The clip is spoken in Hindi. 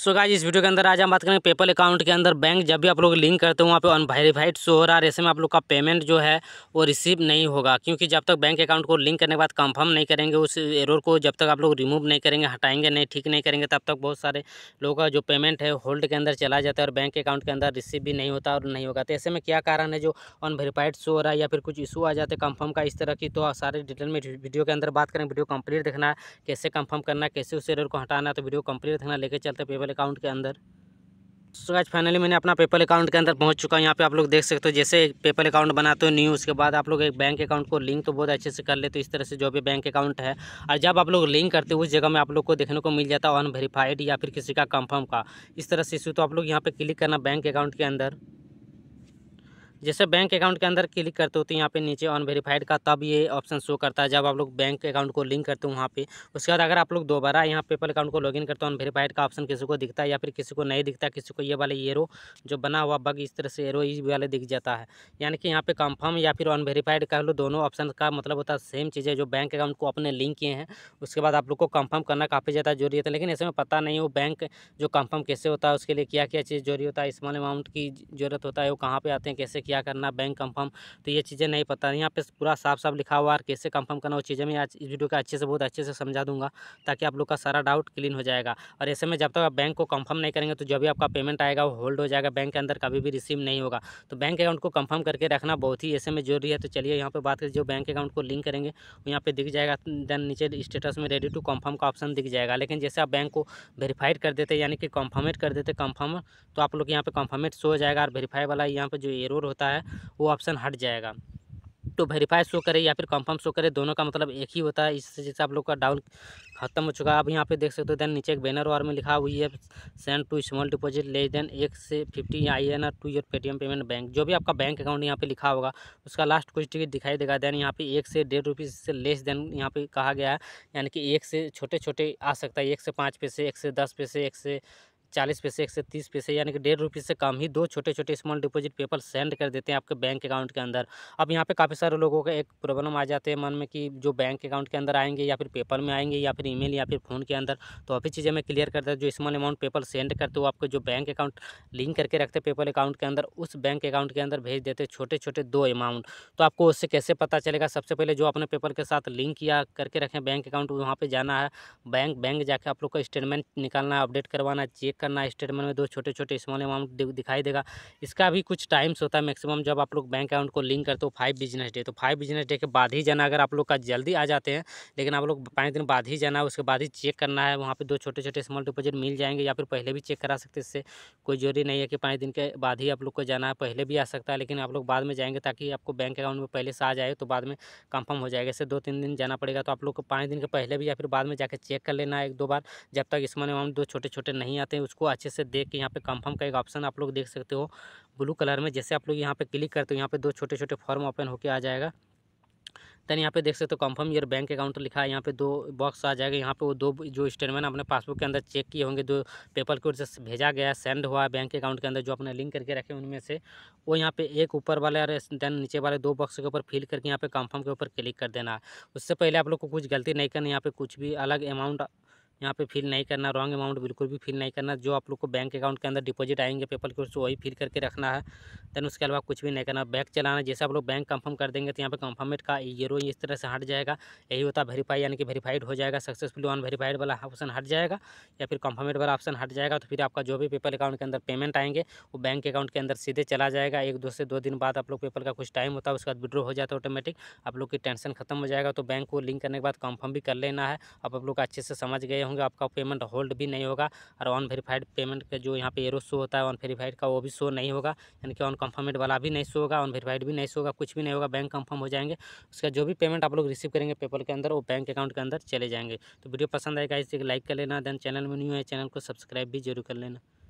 सो so गाइज इस वीडियो के अंदर आज हम बात करेंगे पेपल अकाउंट के अंदर बैंक जब भी आप लोग लिंक करते हो वहाँ पे अनवेरीफाइड शो हो रहा है ऐसे में आप लोग का पेमेंट जो है वो रिसीव नहीं होगा क्योंकि जब तक बैंक अकाउंट को लिंक करने के बाद कंफर्म नहीं करेंगे उस एरर को जब तक आप लोग रिमूव नहीं करेंगे हटाएंगे नहीं ठीक नहीं करेंगे तब तक बहुत सारे लोगों का जो पेमेंट है होल्ड के अंदर चला जाता है और बैंक अकाउंट के अंदर रिसीव भी नहीं होता और नहीं होगा तो ऐसे में क्या कारण है जो अनवेरीफाइड शो हो रहा है या फिर कुछ इशू आ जाते कंफर्म का इस तरह की तो सारे डिटेल में वीडियो के अंदर बात करें वीडियो कंप्लीट देखना कैसे कंफर्म करना कैसे उस एरर को हटाना तो वीडियो कंप्लीट देखना लेकर चलते पेपर पेपल अकाउंट के अंदर सो गाइज फाइनली मैंने अपना पेपल अकाउंट के अंदर पहुंच चुका हूँ यहाँ पे आप लोग देख सकते हो जैसे पेपल अकाउंट बनाते हो न्यू उसके बाद आप लोग एक बैंक अकाउंट को लिंक तो बहुत अच्छे से कर लेते तो इस तरह से जो भी बैंक अकाउंट है और जब आप लोग लिंक करते हो उस जगह में आप लोग को देखने को मिल जाता है अनवेरीफाइड या फिर किसी का कंफर्म का इस तरह से इशू तो आप लोग यहाँ पर क्लिक करना बैंक अकाउंट के अंदर जैसे बैंक अकाउंट के अंदर क्लिक करते होते तो हैं यहाँ पे नीचे अनवेरीफाइड का तब ये ऑप्शन शो करता है जब आप लोग बैंक अकाउंट को लिंक करते हो वहाँ पे उसके बाद अगर आप लोग दोबारा यहाँ पेपल अकाउंट को लॉगिन करते हो अनवेरीफाइड का ऑप्शन किसी को दिखता है या फिर किसी को नहीं दिखता किसी को ये वाले एरो जो बना हुआ बग इस तरह से एरो इस वाले दिख जाता है यानी कि यहाँ पर कंफर्म या फिर अनवेरीफाइड कह लो दोनों ऑप्शन का मतलब होता है सेम चीज़ है जो बैंक अकाउंट को अपने लिंक किए हैं उसके बाद आप लोग को कन्फर्म करना काफ़ी ज़्यादा जरूरी है लेकिन ऐसे में पता नहीं हो बैंक जो कन्फर्म कैसे होता है उसके लिए क्या क्या चीज़ जरूरी होता है स्मॉल अमाउंट की जरूरत होता है वो कहाँ पर आते हैं कैसे क्या करना बैंक कंफर्म तो ये चीज़ें नहीं पता यहाँ पे पूरा साफ साफ लिखा हुआ और कैसे कंफर्म करना वो चीज़ें मैं आज इस वीडियो का अच्छे से बहुत अच्छे से समझा दूंगा ताकि आप लोग का सारा डाउट क्लीन हो जाएगा और ऐसे में जब तक आप बैंक को कंफर्म नहीं करेंगे तो जब भी आपका पेमेंट आएगा वो होल्ड हो जाएगा बैंक के अंदर कभी भी रिसीव नहीं होगा तो बैंक अकाउंट को कंफर्म करके रखना बहुत ही ऐसे में जरूरी है तो चलिए यहाँ पर बात करें जो बैंक अकाउंट को लिंक करेंगे वो यहाँ पर दिख जाएगा देन नीचे स्टेटस में रेडी टू कन्फर्म का ऑप्शन दिख जाएगा लेकिन जैसे आप बैंक को वेरीफाइड कर देते यानी कि कन्फर्मेट कर देते कन्फर्म तो आप लोग यहाँ पर कन्फर्मेट शो हो जाएगा और वेरीफाई वाला यहाँ पर जो एरोर होता होता है वो ऑप्शन हट जाएगा तो वेरीफाई शो करे या फिर कंफर्म शो करे दोनों का मतलब एक ही होता है इससे जैसे आप लोग का डाउन खत्म हो चुका है अब यहाँ पे देख सकते हो देन नीचे एक बैनर वार में लिखा हुई है send two small deposit less than एक से fifty I N R to your Paytm payment bank जो भी आपका बैंक अकाउंट यहाँ पे लिखा होगा उसका लास्ट कुछ टिकट दिखाई देगा देन यहाँ पे एक से डेढ़ रुपीज़ से लेस देन यहाँ पे कहा गया है यानी कि एक से छोटे छोटे आ सकता है एक से पाँच पैसे एक से दस पैसे एक से चालीस पैसे एक से तीस पैसे यानी कि डेढ़ रुपये से कम ही दो छोटे छोटे स्मॉल डिपॉजिट पेपर सेंड कर देते हैं आपके बैंक अकाउंट के अंदर अब यहाँ पे काफ़ी सारे लोगों का एक प्रॉब्लम आ जाते हैं मन में कि जो बैंक अकाउंट के अंदर आएंगे या फिर पेपर में आएंगे या फिर ईमेल या फिर फ़ोन के अंदर तो अभी चीज़ें मैं क्लियर करता जो स्मॉल अमाउंट पेपर सेंड करते हो आपको जो बैंक अकाउंट लिंक करके रखते पेपर अकाउंट के अंदर उस बैंक अकाउंट के अंदर भेज देते छोटे छोटे दो अमाउंट तो आपको उससे कैसे पता चलेगा सबसे पहले जो अपने पेपर के साथ लिंक किया करके रखें बैंक अकाउंट वहाँ पर जाना है बैंक बैंक जाके आप लोग का स्टेटमेंट निकालना है अपडेट करवाना है चेक करना स्टेटमेंट में दो छोटे छोटे स्मॉल अमाउंट दिखाई देगा इसका भी कुछ टाइम्स होता है मैक्सिमम जब आप लोग बैंक अकाउंट को लिंक करते हो फाइव बिजनेस डे तो फाइव बिजनेस डे के बाद ही जाना अगर आप लोग का जल्दी आ जाते हैं लेकिन आप लोग पाँच दिन बाद ही जाना है उसके बाद ही चेक करना है वहाँ पर दो छोटे छोटे स्मॉल डिपोजिट मिल जाएंगे या फिर पहले भी चेक करा सकते इससे कोई जरूरी नहीं है कि पाँच दिन के बाद ही आप लोग को जाना है पहले भी आ सकता है लेकिन आप लोग बाद में जाएंगे ताकि आपको बैंक अकाउंट में पहले से आ जाए तो बाद में कंफर्म हो जाएगा इससे दो तीन दिन जाना पड़ेगा तो आप लोग को पाँच दिन के पहले भी या फिर बाद में जाकर चेक कर लेना एक दो बार जब तक इसमें अमाउंट दो छोटे छोटे नहीं आते उसको अच्छे से देख के यहाँ पे कंफर्म का एक ऑप्शन आप लोग देख सकते हो ब्लू कलर में जैसे आप लोग यहाँ पे क्लिक करते हो यहाँ पे दो छोटे छोटे फॉर्म ओपन होकर आ जाएगा देन यहाँ पे देख सकते हो कंफर्म ये बैंक अकाउंट लिखा है यहाँ पे दो बॉक्स आ जाएगा यहाँ पे वो दो जो स्टेटमेंट अपने पासबुक के अंदर चेक किए होंगे दो पेपर की ओर से भेजा गया सेंड हुआ है बैंक अकाउंट के अंदर जो अपने लिंक करके रखे उनमें से वो यहाँ पे एक ऊपर वाले और देन नीचे वाले दो बॉक्स के ऊपर फिल करके यहाँ पे कंफर्म के ऊपर क्लिक कर देना उससे पहले आप लोग को कुछ गलती नहीं करनी यहाँ पे कुछ भी अलग अमाउंट यहाँ पे फिल नहीं करना रॉन्ग अमाउंट बिल्कुल भी फिल नहीं करना जो आप लोग को बैंक अकाउंट के अंदर डिपॉजिट आएंगे पेपर के उसको वही फिल करके रखना है देन उसके अलावा कुछ भी नहीं करना बैक चलाना जैसे आप लोग बैंक कंफर्म कर देंगे तो यहाँ पे कंफर्मेट का येरो इस तरह से हट जाएगा यही होता है वेरीफाई यानी कि वेरीफाइड हो जाएगा सक्सेसफुल ऑन वेरीफाइड वाला ऑप्शन हट जाएगा या फिर कंफर्मेट वाला ऑप्शन हट जाएगा तो फिर आपका जो भी पेपर अकाउंट के अंदर पेमेंट आएंगे वो बैंक अकाउंट के अंदर सीधे चला जाएगा एक दो से दो दिन बाद आप लोग पेपर का कुछ टाइम होता है उसके बाद विड्रो हो जाता है ऑटोमेटिक आप लोग की टेंशन खत्म हो जाएगा तो बैंक को लिंक करने के बाद कंफर्म भी कर लेना है अब आप लोग अच्छे से समझ गए होंगे आपका पेमेंट होल्ड भी नहीं होगा और ऑन वेरीफाइड पेमेंट का जो यहाँ पे एरो शो होता है ऑन वेरीफाइड का वो भी शो नहीं होगा यानी कि ऑन कन्फर्मेड वाला भी नहीं शो होगा ऑन वेरीफाइड भी नहीं शो होगा कुछ भी नहीं होगा बैंक कन्फर्म हो जाएंगे उसका जो भी पेमेंट आप लोग रिसीव करेंगे पेपर के अंदर वो बैंक अकाउंट के अंदर चले जाएंगे तो वीडियो पसंद आएगा इसलिए लाइक कर लेना देन चैनल में न्यू है चैनल को सब्सक्राइब भी जरूर कर लेना